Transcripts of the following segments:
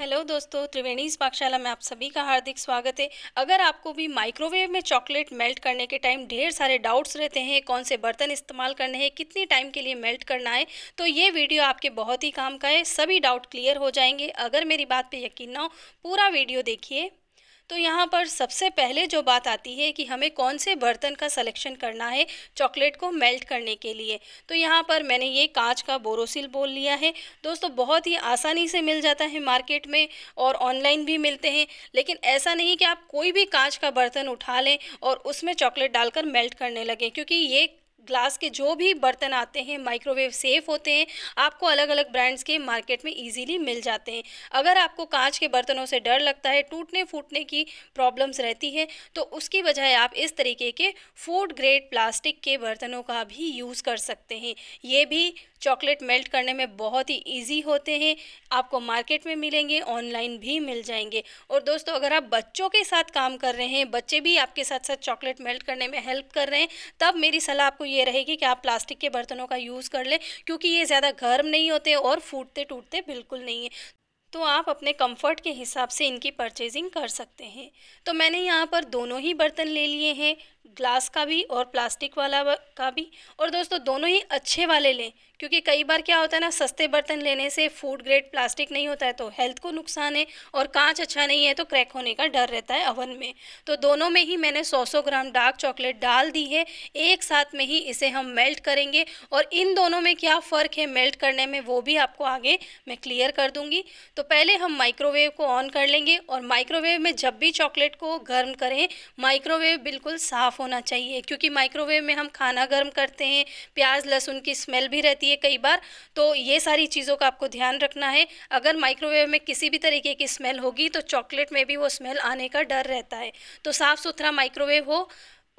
hello दोस्तों त्रिवेणी इस पाकशाला में आप सभी का हार्दिक स्वागत है अगर आपको भी माइक्रोवेव में चॉकलेट मेल्ट करने के टाइम ढेर सारे डाउट्स रहते हैं कौन से बर्तन इस्तेमाल करने हैं कितने टाइम के लिए मेल्ट करना है तो ये वीडियो आपके बहुत ही काम का है सभी डाउट क्लियर हो जाएंगे अगर मेरी बात पे यकीन ना हो पूरा वीडियो देखिए तो यहाँ पर सबसे पहले जो बात आती है कि हमें कौन से बर्तन का सलेक्शन करना है चॉकलेट को मेल्ट करने के लिए तो यहाँ पर मैंने ये कांच का बोरोसिल बोल लिया है दोस्तों बहुत ही आसानी से मिल जाता है मार्केट में और ऑनलाइन भी मिलते हैं लेकिन ऐसा नहीं कि आप कोई भी कांच का बर्तन उठा लें और उसमें चॉकलेट डालकर मेल्ट करने लगें क्योंकि ये ग्लास के जो भी बर्तन आते हैं माइक्रोवेव सेफ होते हैं आपको अलग अलग ब्रांड्स के मार्केट में इजीली मिल जाते हैं अगर आपको कांच के बर्तनों से डर लगता है टूटने फूटने की प्रॉब्लम्स रहती है तो उसकी बजाय आप इस तरीके के फूड ग्रेड प्लास्टिक के बर्तनों का भी यूज़ कर सकते हैं ये भी चॉकलेट मेल्ट करने में बहुत ही ईजी होते हैं आपको मार्केट में मिलेंगे ऑनलाइन भी मिल जाएंगे और दोस्तों अगर आप बच्चों के साथ काम कर रहे हैं बच्चे भी आपके साथ साथ चॉकलेट मेल्ट करने में हेल्प कर रहे हैं तब मेरी सलाह आपको ये रहेगी कि आप प्लास्टिक के बर्तनों का यूज़ कर लें क्योंकि ये ज़्यादा गर्म नहीं होते और फूटते टूटते बिल्कुल नहीं है तो आप अपने कंफर्ट के हिसाब से इनकी परचेजिंग कर सकते हैं तो मैंने यहाँ पर दोनों ही बर्तन ले लिए हैं ग्लास का भी और प्लास्टिक वाला का भी और दोस्तों दोनों ही अच्छे वाले लें क्योंकि कई बार क्या होता है ना सस्ते बर्तन लेने से फूड ग्रेड प्लास्टिक नहीं होता है तो हेल्थ को नुकसान है और कांच अच्छा नहीं है तो क्रैक होने का डर रहता है अवन में तो दोनों में ही मैंने 100-100 ग्राम डार्क चॉकलेट डाल दी है एक साथ में ही इसे हम मेल्ट करेंगे और इन दोनों में क्या फ़र्क है मेल्ट करने में वो भी आपको आगे मैं क्लियर कर दूँगी तो तो पहले हम माइक्रोवेव को ऑन कर लेंगे और माइक्रोवेव में जब भी चॉकलेट को गर्म करें माइक्रोवेव बिल्कुल साफ़ होना चाहिए क्योंकि माइक्रोवेव में हम खाना गर्म करते हैं प्याज लहसुन की स्मेल भी रहती है कई बार तो ये सारी चीज़ों का आपको ध्यान रखना है अगर माइक्रोवेव में किसी भी तरीके की स्मेल होगी तो चॉकलेट में भी वो स्मेल आने का डर रहता है तो साफ़ सुथरा माइक्रोवेव हो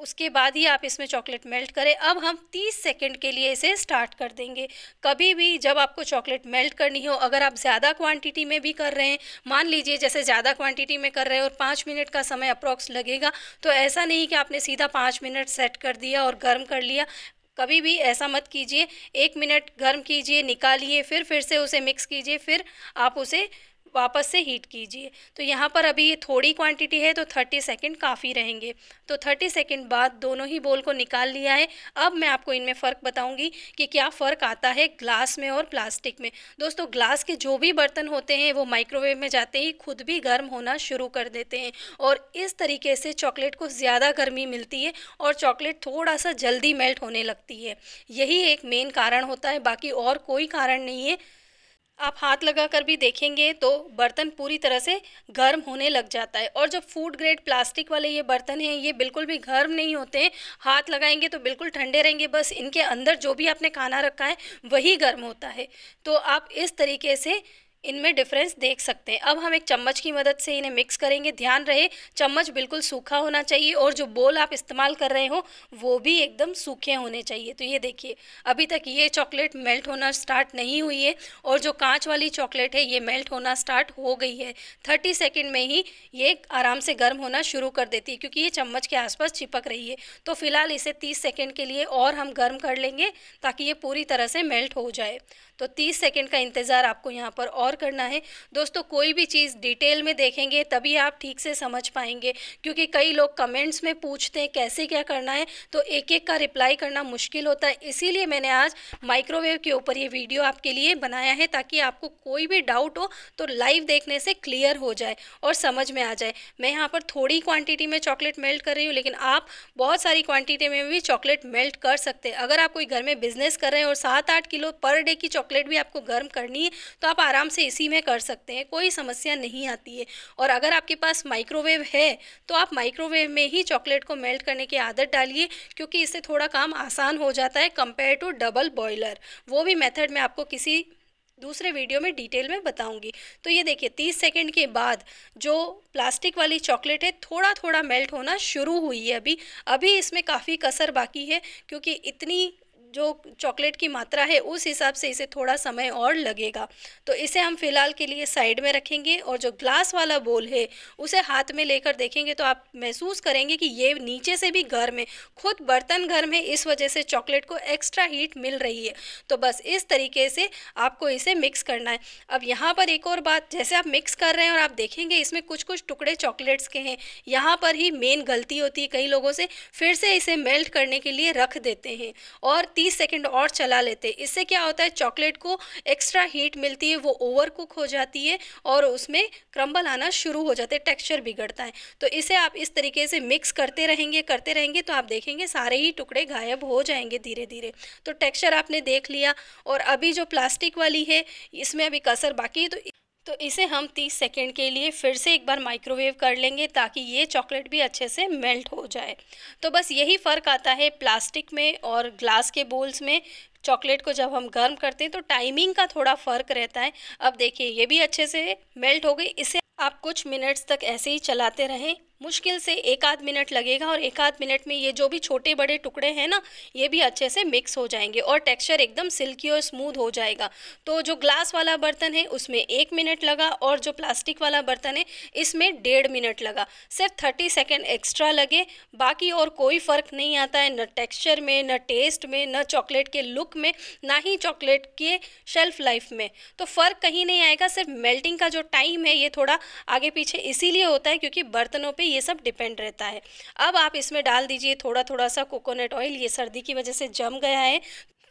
उसके बाद ही आप इसमें चॉकलेट मेल्ट करें अब हम 30 सेकंड के लिए इसे स्टार्ट कर देंगे कभी भी जब आपको चॉकलेट मेल्ट करनी हो अगर आप ज़्यादा क्वांटिटी में भी कर रहे हैं मान लीजिए जैसे ज़्यादा क्वांटिटी में कर रहे हैं और पाँच मिनट का समय अप्रॉक्स लगेगा तो ऐसा नहीं कि आपने सीधा पाँच मिनट सेट कर दिया और गर्म कर लिया कभी भी ऐसा मत कीजिए एक मिनट गर्म कीजिए निकालिए फिर फिर से उसे मिक्स कीजिए फिर आप उसे वापस से हीट कीजिए तो यहाँ पर अभी ये थोड़ी क्वांटिटी है तो थर्टी सेकेंड काफ़ी रहेंगे तो थर्टी सेकेंड बाद दोनों ही बोल को निकाल लिया है अब मैं आपको इनमें फ़र्क बताऊँगी कि क्या फ़र्क आता है ग्लास में और प्लास्टिक में दोस्तों ग्लास के जो भी बर्तन होते हैं वो माइक्रोवेव में जाते ही खुद भी गर्म होना शुरू कर देते हैं और इस तरीके से चॉकलेट को ज़्यादा गर्मी मिलती है और चॉकलेट थोड़ा सा जल्दी मेल्ट होने लगती है यही एक मेन कारण होता है बाकी और कोई कारण नहीं है आप हाथ लगा कर भी देखेंगे तो बर्तन पूरी तरह से गर्म होने लग जाता है और जब फूड ग्रेड प्लास्टिक वाले ये बर्तन हैं ये बिल्कुल भी गर्म नहीं होते हैं हाथ लगाएंगे तो बिल्कुल ठंडे रहेंगे बस इनके अंदर जो भी आपने खाना रखा है वही गर्म होता है तो आप इस तरीके से इनमें डिफरेंस देख सकते हैं अब हम एक चम्मच की मदद से इन्हें मिक्स करेंगे ध्यान रहे चम्मच बिल्कुल सूखा होना चाहिए और जो बोल आप इस्तेमाल कर रहे हो वो भी एकदम सूखे होने चाहिए तो ये देखिए अभी तक ये चॉकलेट मेल्ट होना स्टार्ट नहीं हुई है और जो कांच वाली चॉकलेट है ये मेल्ट होना स्टार्ट हो गई है थर्टी सेकेंड में ही ये आराम से गर्म होना शुरू कर देती है क्योंकि ये चम्मच के आसपास चिपक रही है तो फिलहाल इसे तीस सेकेंड के लिए और हम गर्म कर लेंगे ताकि ये पूरी तरह से मेल्ट हो जाए तो तीस सेकेंड का इंतज़ार आपको यहाँ पर और गौर करना है दोस्तों कोई भी चीज़ डिटेल में देखेंगे तभी आप ठीक से समझ पाएंगे क्योंकि कई लोग कमेंट्स में पूछते हैं कैसे क्या करना है तो एक एक का रिप्लाई करना मुश्किल होता है इसीलिए मैंने आज माइक्रोवेव के ऊपर ये वीडियो आपके लिए बनाया है ताकि आपको कोई भी डाउट हो तो लाइव देखने से क्लियर हो जाए और समझ में आ जाए मैं यहाँ पर थोड़ी क्वांटिटी में चॉकलेट मेल्ट कर रही हूँ लेकिन आप बहुत सारी क्वांटिटी में भी चॉकलेट मेल्ट कर सकते हैं अगर आप कोई घर में बिजनेस कर रहे हैं और सात आठ किलो पर डे की चॉकलेट भी आपको गर्म करनी है तो आप आराम से से इसी में कर सकते हैं कोई समस्या नहीं आती है और अगर आपके पास माइक्रोवेव है तो आप माइक्रोवेव में ही चॉकलेट को मेल्ट करने की आदत डालिए क्योंकि इससे थोड़ा काम आसान हो जाता है कंपेयर टू डबल बॉयलर वो भी मेथड मैं आपको किसी दूसरे वीडियो में डिटेल में बताऊंगी तो ये देखिए 30 सेकंड के बाद जो प्लास्टिक वाली चॉकलेट है थोड़ा थोड़ा मेल्ट होना शुरू हुई है अभी अभी इसमें काफ़ी कसर बाकी है क्योंकि इतनी जो चॉकलेट की मात्रा है उस हिसाब से इसे थोड़ा समय और लगेगा तो इसे हम फिलहाल के लिए साइड में रखेंगे और जो ग्लास वाला बोल है उसे हाथ में लेकर देखेंगे तो आप महसूस करेंगे कि ये नीचे से भी गर्म है खुद बर्तन गर्म है इस वजह से चॉकलेट को एक्स्ट्रा हीट मिल रही है तो बस इस तरीके से आपको इसे मिक्स करना है अब यहाँ पर एक और बात जैसे आप मिक्स कर रहे हैं और आप देखेंगे इसमें कुछ कुछ टुकड़े चॉकलेट्स के हैं यहाँ पर ही मेन गलती होती है कई लोगों से फिर से इसे मेल्ट करने के लिए रख देते हैं और 30 सेकेंड और चला लेते हैं इससे क्या होता है चॉकलेट को एक्स्ट्रा हीट मिलती है वो ओवर कुक हो जाती है और उसमें क्रम्बल आना शुरू हो जाते हैं टेक्स्चर बिगड़ता है तो इसे आप इस तरीके से मिक्स करते रहेंगे करते रहेंगे तो आप देखेंगे सारे ही टुकड़े गायब हो जाएंगे धीरे धीरे तो टेक्स्चर आपने देख लिया और अभी जो प्लास्टिक वाली है इसमें अभी कसर बाकी है तो तो इसे हम 30 सेकेंड के लिए फिर से एक बार माइक्रोवेव कर लेंगे ताकि ये चॉकलेट भी अच्छे से मेल्ट हो जाए तो बस यही फ़र्क आता है प्लास्टिक में और ग्लास के बोल्स में चॉकलेट को जब हम गर्म करते हैं तो टाइमिंग का थोड़ा फ़र्क रहता है अब देखिए ये भी अच्छे से मेल्ट हो गई इसे आप कुछ मिनट्स तक ऐसे ही चलाते रहें मुश्किल से एक आध मिनट लगेगा और एक आध मिनट में ये जो भी छोटे बड़े टुकड़े हैं ना ये भी अच्छे से मिक्स हो जाएंगे और टेक्सचर एकदम सिल्की और स्मूथ हो जाएगा तो जो ग्लास वाला बर्तन है उसमें एक मिनट लगा और जो प्लास्टिक वाला बर्तन है इसमें डेढ़ मिनट लगा सिर्फ थर्टी सेकेंड एक्स्ट्रा लगे बाकी और कोई फ़र्क नहीं आता है न टेक्स्चर में न टेस्ट में न चॉकलेट के लुक में ना ही चॉकलेट के शेल्फ लाइफ में तो फ़र्क कहीं नहीं आएगा सिर्फ मेल्टिंग का जो टाइम है ये थोड़ा आगे पीछे इसीलिए होता है क्योंकि बर्तनों पर ये सब डिपेंड रहता है अब आप इसमें डाल दीजिए थोड़ा थोड़ा सा कोकोनट ऑयल ये सर्दी की वजह से जम गया है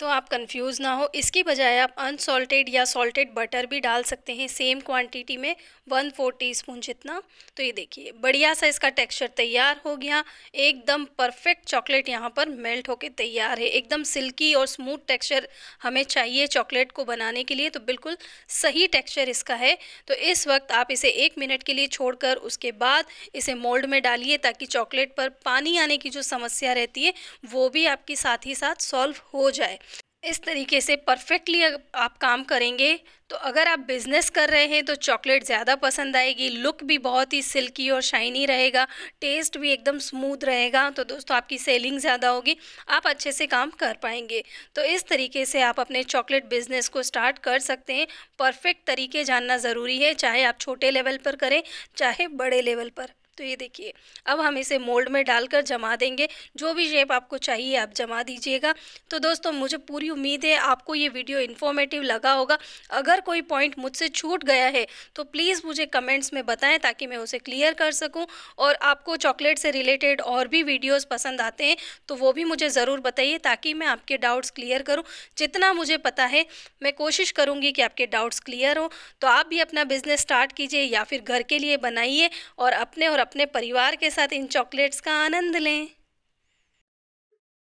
तो आप कंफ्यूज ना हो इसकी बजाय आप अनसॉल्टेड या सॉल्टेड बटर भी डाल सकते हैं सेम क्वांटिटी में वन फोर टी स्पून जितना तो ये देखिए बढ़िया सा इसका टेक्सचर तैयार हो गया एकदम परफेक्ट चॉकलेट यहाँ पर मेल्ट होके तैयार है एकदम सिल्की और स्मूथ टेक्सचर हमें चाहिए चॉकलेट को बनाने के लिए तो बिल्कुल सही टेक्स्चर इसका है तो इस वक्त आप इसे एक मिनट के लिए छोड़कर उसके बाद इसे मोल्ड में डालिए ताकि चॉकलेट पर पानी आने की जो समस्या रहती है वो भी आपकी साथ ही साथ सॉल्व हो जाए इस तरीके से परफेक्टली आप काम करेंगे तो अगर आप बिज़नेस कर रहे हैं तो चॉकलेट ज़्यादा पसंद आएगी लुक भी बहुत ही सिल्की और शाइनी रहेगा टेस्ट भी एकदम स्मूथ रहेगा तो दोस्तों आपकी सेलिंग ज़्यादा होगी आप अच्छे से काम कर पाएंगे तो इस तरीके से आप अपने चॉकलेट बिज़नेस को स्टार्ट कर सकते हैं परफेक्ट तरीके जानना ज़रूरी है चाहे आप छोटे लेवल पर करें चाहे बड़े लेवल पर तो ये देखिए अब हम इसे मोल्ड में डालकर जमा देंगे जो भी शेप आपको चाहिए आप जमा दीजिएगा तो दोस्तों मुझे पूरी उम्मीद है आपको ये वीडियो इन्फॉर्मेटिव लगा होगा अगर कोई पॉइंट मुझसे छूट गया है तो प्लीज़ मुझे कमेंट्स में बताएं ताकि मैं उसे क्लियर कर सकूं और आपको चॉकलेट से रिलेटेड और भी वीडियोस पसंद आते हैं तो वो भी मुझे ज़रूर बताइए ताकि मैं आपके डाउट्स क्लियर करूं जितना मुझे पता है मैं कोशिश करूंगी कि आपके डाउट्स क्लियर हों तो आप भी अपना बिज़नेस स्टार्ट कीजिए या फिर घर के लिए बनाइए और अपने और अपने परिवार के साथ इन चॉकलेट्स का आनंद लें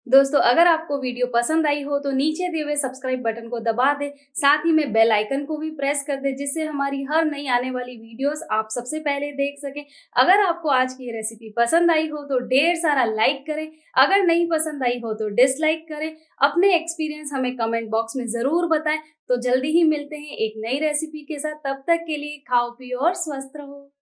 दोस्तों अगर आपको वीडियो पसंद आई हो तो नीचे दिए हुए सब्सक्राइब बटन को दबा दें साथ ही में बेल आइकन को भी प्रेस कर दें जिससे हमारी हर नई आने वाली वीडियोस आप सबसे पहले देख सकें अगर आपको आज की रेसिपी पसंद आई हो तो ढेर सारा लाइक करें अगर नहीं पसंद आई हो तो डिसलाइक करें अपने एक्सपीरियंस हमें कमेंट बॉक्स में ज़रूर बताएं तो जल्दी ही मिलते हैं एक नई रेसिपी के साथ तब तक के लिए खाओ पियो और स्वस्थ रहो